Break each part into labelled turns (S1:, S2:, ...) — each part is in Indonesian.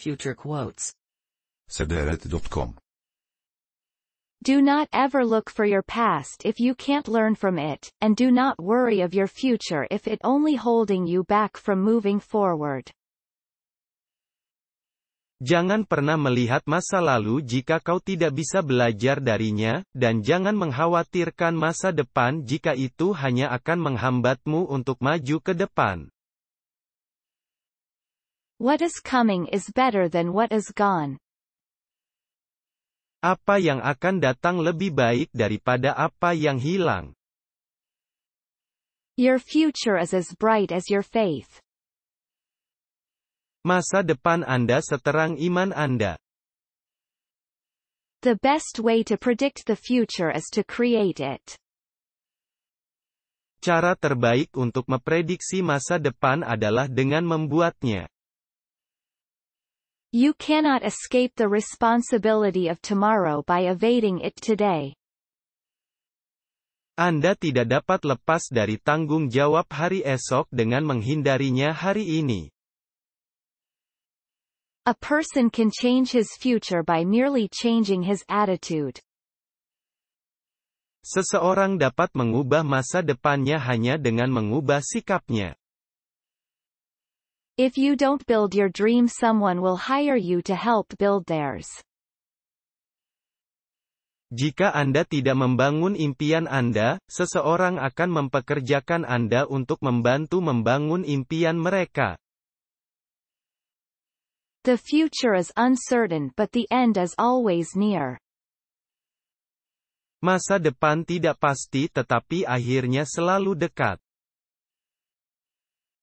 S1: Future quotes. Sederet.com. Do not ever look for your past if you can't learn from it, and do not worry of your future if it only holding you back from moving forward.
S2: Jangan pernah melihat masa lalu jika kau tidak bisa belajar darinya, dan jangan mengkhawatirkan masa depan jika itu hanya akan menghambatmu untuk maju ke depan.
S1: What is coming is better than what is gone.
S2: Apa yang akan datang lebih baik daripada apa yang hilang.
S1: Your future is as bright as your faith.
S2: Masa depan Anda seterang iman Anda.
S1: The best way to predict the future is to create it.
S2: Cara terbaik untuk memprediksi masa depan adalah dengan membuatnya.
S1: You cannot escape the responsibility of tomorrow by evading it today.
S2: Anda tidak dapat lepas dari tanggung jawab hari esok dengan menghindarinya hari ini.
S1: A person can change his future by merely changing his attitude.
S2: Seseorang dapat mengubah masa depannya hanya dengan mengubah sikapnya.
S1: If you don't build your dream someone will hire you to help build theirs.
S2: Jika Anda tidak membangun impian Anda, seseorang akan mempekerjakan Anda untuk membantu membangun impian mereka.
S1: The future is uncertain but the end is always near.
S2: Masa depan tidak pasti tetapi akhirnya selalu dekat.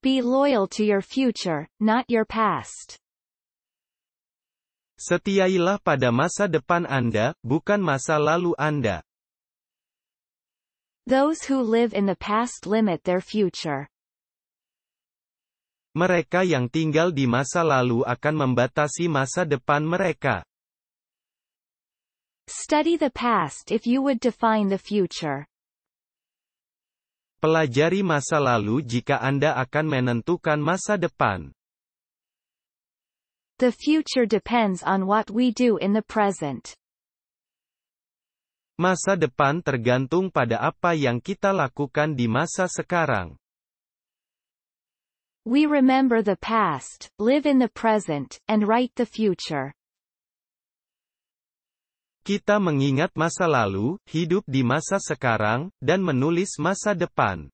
S1: Be loyal to your future, not your past.
S2: Setiailah pada masa depan Anda, bukan masa lalu Anda.
S1: Those who live in the past limit their future.
S2: Mereka yang tinggal di masa lalu akan membatasi masa depan mereka.
S1: Study the past if you would define the future.
S2: Pelajari masa lalu jika Anda akan menentukan masa depan.
S1: The future depends on what we do in the present.
S2: Masa depan tergantung pada apa yang kita lakukan di masa sekarang.
S1: We remember the past, live in the present, and write the future.
S2: Kita mengingat masa lalu, hidup di masa sekarang, dan menulis masa depan.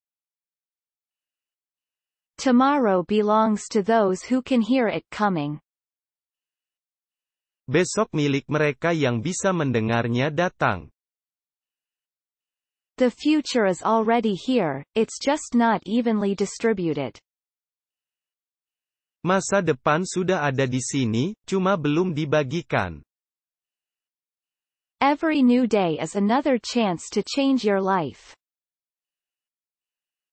S1: Tomorrow belongs to those who can hear it coming.
S2: Besok milik mereka yang bisa mendengarnya datang.
S1: The future is already here, it's just not evenly distributed.
S2: Masa depan sudah ada di sini, cuma belum dibagikan.
S1: Every new day is another chance to change your life.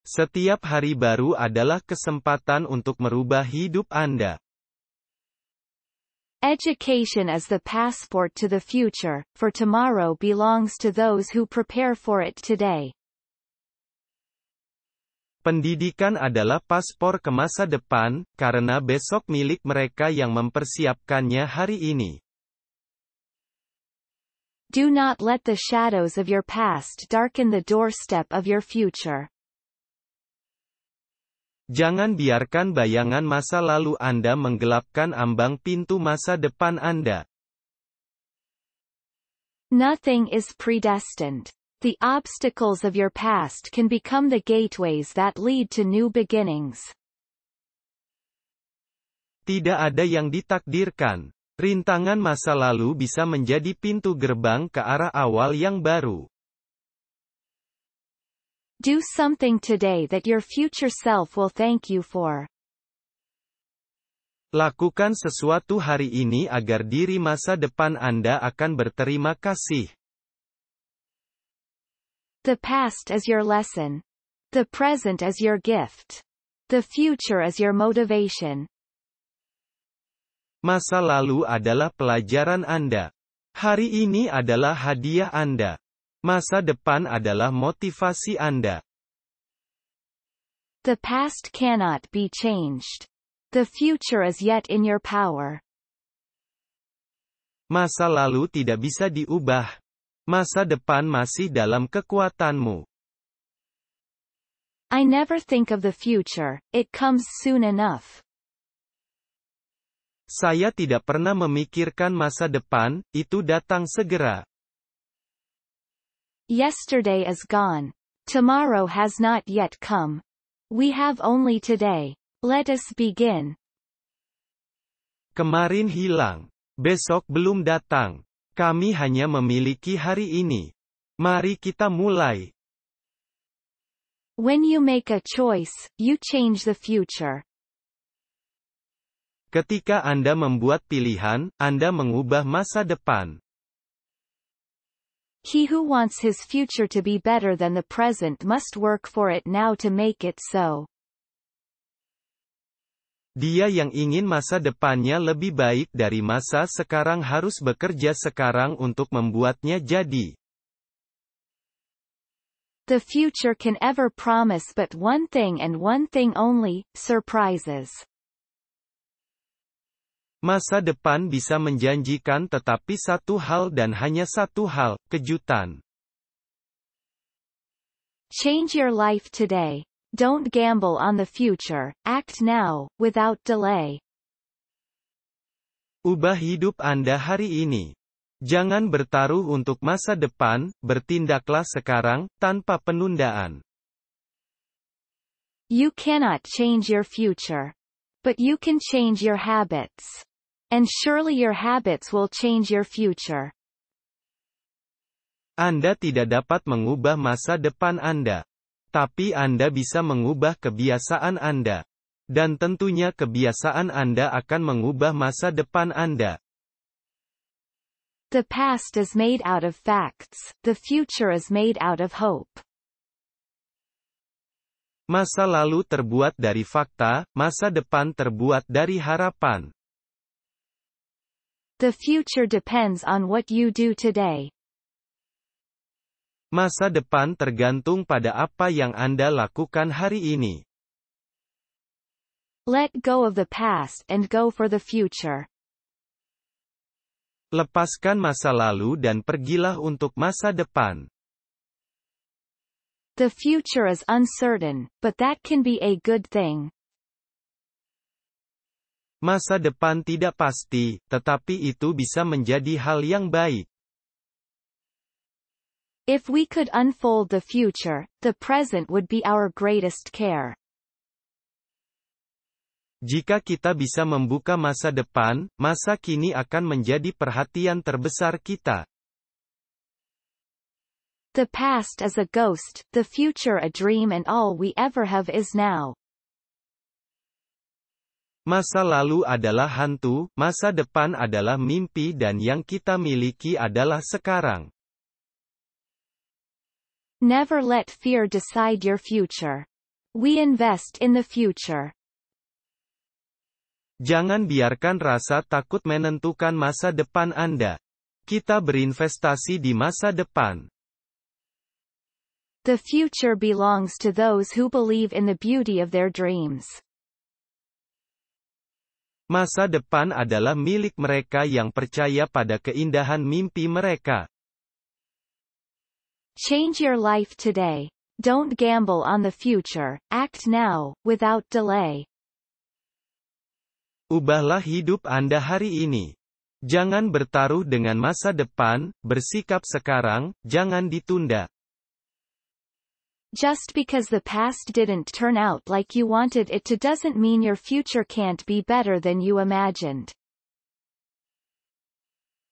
S2: Setiap hari baru adalah kesempatan untuk merubah hidup Anda.
S1: Education is the passport to the future, for tomorrow belongs to those who prepare for it today.
S2: Pendidikan adalah paspor ke masa depan, karena besok milik mereka yang mempersiapkannya hari ini.
S1: Do not let the shadows of your past darken the doorstep of your future.
S2: Jangan biarkan bayangan masa lalu Anda menggelapkan ambang pintu masa depan Anda.
S1: Nothing is predestined. The obstacles of your past can become the gateways that lead to new beginnings.
S2: Tidak ada yang ditakdirkan, Rintangan masa lalu bisa menjadi pintu gerbang ke arah awal yang baru.
S1: Do something today that your future self will thank you for.
S2: Lakukan sesuatu hari ini agar diri masa depan Anda akan berterima kasih.
S1: The past is your lesson. The present is your gift. The future is your motivation.
S2: Masa lalu adalah pelajaran Anda. Hari ini adalah hadiah Anda. Masa depan adalah motivasi Anda.
S1: The past cannot be changed. The future is yet in your power.
S2: Masa lalu tidak bisa diubah. Masa depan masih dalam kekuatanmu.
S1: I never think of the future, it comes soon enough.
S2: Saya tidak pernah memikirkan masa depan, itu datang segera.
S1: Yesterday is gone. Tomorrow has not yet come. We have only today. Let us begin.
S2: Kemarin hilang. Besok belum datang. Kami hanya memiliki hari ini. Mari kita mulai.
S1: When you make a choice, you change the future.
S2: Ketika Anda membuat pilihan, Anda mengubah masa depan.
S1: He who wants his future to be better than the present must work for it now to make it so.
S2: Dia yang ingin masa depannya lebih baik dari masa sekarang harus bekerja sekarang untuk membuatnya jadi.
S1: The future can ever promise but one thing and one thing only, surprises.
S2: Masa depan bisa menjanjikan tetapi satu hal dan hanya satu hal, kejutan.
S1: Change your life today. Don't gamble on the future. Act now, without delay.
S2: Ubah hidup Anda hari ini. Jangan bertaruh untuk masa depan, bertindaklah sekarang, tanpa penundaan.
S1: You cannot change your future. But you can change your habits. And surely your habits will change your future.
S2: Anda tidak dapat mengubah masa depan Anda. Tapi Anda bisa mengubah kebiasaan Anda. Dan tentunya kebiasaan Anda akan mengubah masa depan Anda.
S1: The past is made out of facts, the future is made out of hope.
S2: Masa lalu terbuat dari fakta, masa depan terbuat dari harapan.
S1: The future depends on what you do today.
S2: Masa depan tergantung pada apa yang Anda lakukan hari ini.
S1: Let go of the past and go for the future.
S2: Lepaskan masa lalu dan pergilah untuk masa depan.
S1: The future is uncertain, but that can be a good thing.
S2: Masa depan tidak pasti, tetapi itu bisa menjadi hal yang baik.
S1: If we could unfold the future, the present would be our greatest care.
S2: Jika kita bisa membuka masa depan, masa kini akan menjadi perhatian terbesar kita.
S1: The past is a ghost, the future a dream and all we ever have is now.
S2: Masa lalu adalah hantu, masa depan adalah mimpi dan yang kita miliki adalah sekarang.
S1: Never let fear decide your future. We invest in the future.
S2: Jangan biarkan rasa takut menentukan masa depan Anda. Kita berinvestasi di masa depan.
S1: The future belongs to those who believe in the beauty of their dreams.
S2: Masa depan adalah milik mereka yang percaya pada keindahan mimpi mereka.
S1: Change your life today. Don't gamble on the future. Act now, without delay.
S2: Ubahlah hidup Anda hari ini. Jangan bertaruh dengan masa depan, bersikap sekarang, jangan ditunda.
S1: Just because the past didn't turn out like you wanted it to doesn't mean your future can't be better than you imagined.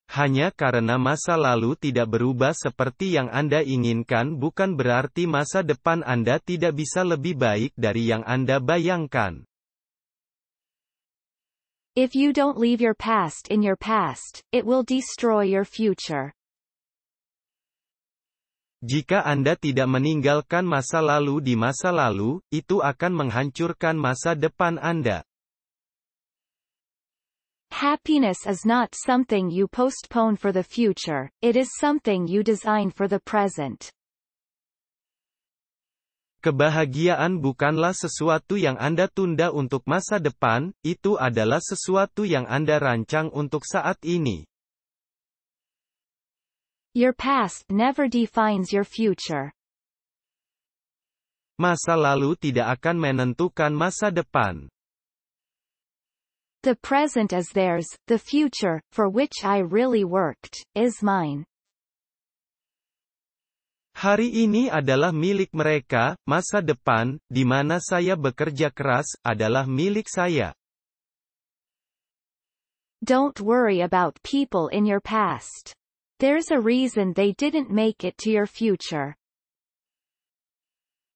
S2: Hanya karena masa lalu tidak berubah seperti yang Anda inginkan bukan berarti masa depan Anda tidak bisa lebih baik dari yang Anda bayangkan.
S1: If you don't leave your past in your past, it will destroy your future.
S2: Jika Anda tidak meninggalkan masa lalu di masa lalu, itu akan menghancurkan masa depan Anda.
S1: Happiness is not something you postpone for the future, it is something you design for the present.
S2: Kebahagiaan bukanlah sesuatu yang Anda tunda untuk masa depan, itu adalah sesuatu yang Anda rancang untuk saat ini.
S1: Your past never defines your future.
S2: Masa lalu tidak akan menentukan masa depan.
S1: The present is theirs, the future, for which I really worked, is mine.
S2: Hari ini adalah milik mereka, masa depan, di mana saya bekerja keras, adalah milik saya.
S1: Don't worry about people in your past. There's a reason they didn't make it to your future.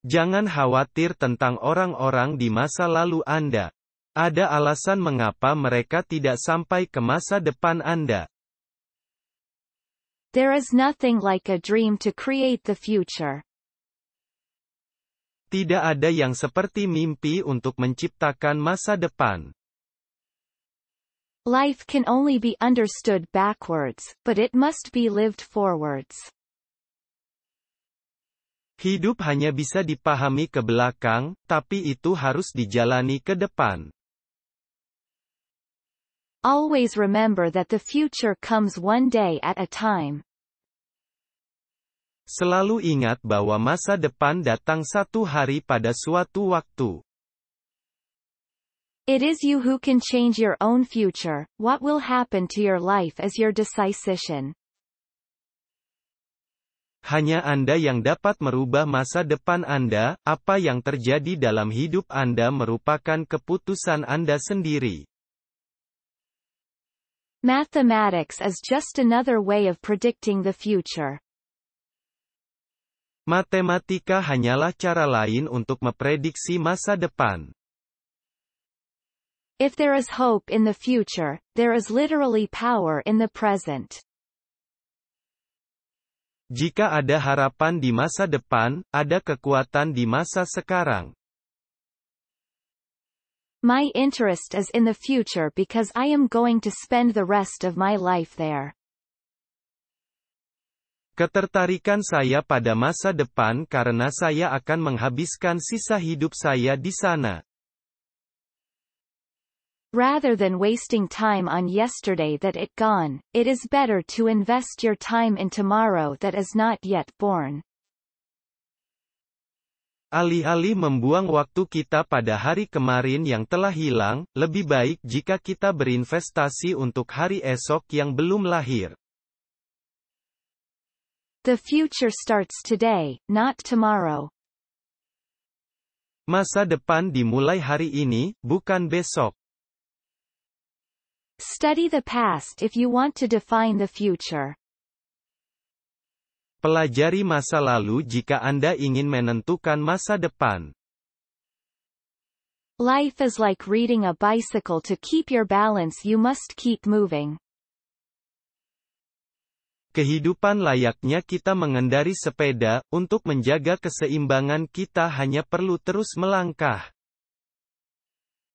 S2: Jangan khawatir tentang orang-orang di masa lalu Anda. Ada alasan mengapa mereka tidak sampai ke masa depan Anda.
S1: There is nothing like a dream to create the future.
S2: Tidak ada yang seperti mimpi untuk menciptakan masa depan.
S1: Life can only be understood backwards, but it must be lived forwards.
S2: Hidup hanya bisa dipahami ke belakang, tapi itu harus dijalani ke depan.
S1: Always remember that the future comes one day at a time.
S2: Selalu ingat bahwa masa depan datang satu hari pada suatu waktu.
S1: It is you who can change your own future, what will happen to your life is your decision.
S2: Hanya Anda yang dapat merubah masa depan Anda, apa yang terjadi dalam hidup Anda merupakan keputusan Anda sendiri.
S1: Mathematics is just another way of predicting the future.
S2: Matematika hanyalah cara lain untuk memprediksi masa depan.
S1: If there is hope in the future, there is literally power in the present.
S2: Jika ada harapan di masa depan, ada kekuatan di masa sekarang.
S1: My interest is in the future because I am going to spend the rest of my life there.
S2: Ketertarikan saya pada masa depan karena saya akan menghabiskan sisa hidup saya di sana.
S1: Rather than wasting time on yesterday that it gone, it is better to invest your time in tomorrow that is not yet born.
S2: Alih-alih membuang waktu kita pada hari kemarin yang telah hilang, lebih baik jika kita berinvestasi untuk hari esok yang belum lahir.
S1: The future starts today, not tomorrow.
S2: Masa depan dimulai hari ini, bukan besok.
S1: Study the past if you want to define the future.
S2: Pelajari masa lalu jika Anda ingin menentukan masa depan.
S1: Life is like reading a bicycle to keep your balance you must keep moving.
S2: Kehidupan layaknya kita mengendari sepeda, untuk menjaga keseimbangan kita hanya perlu terus melangkah.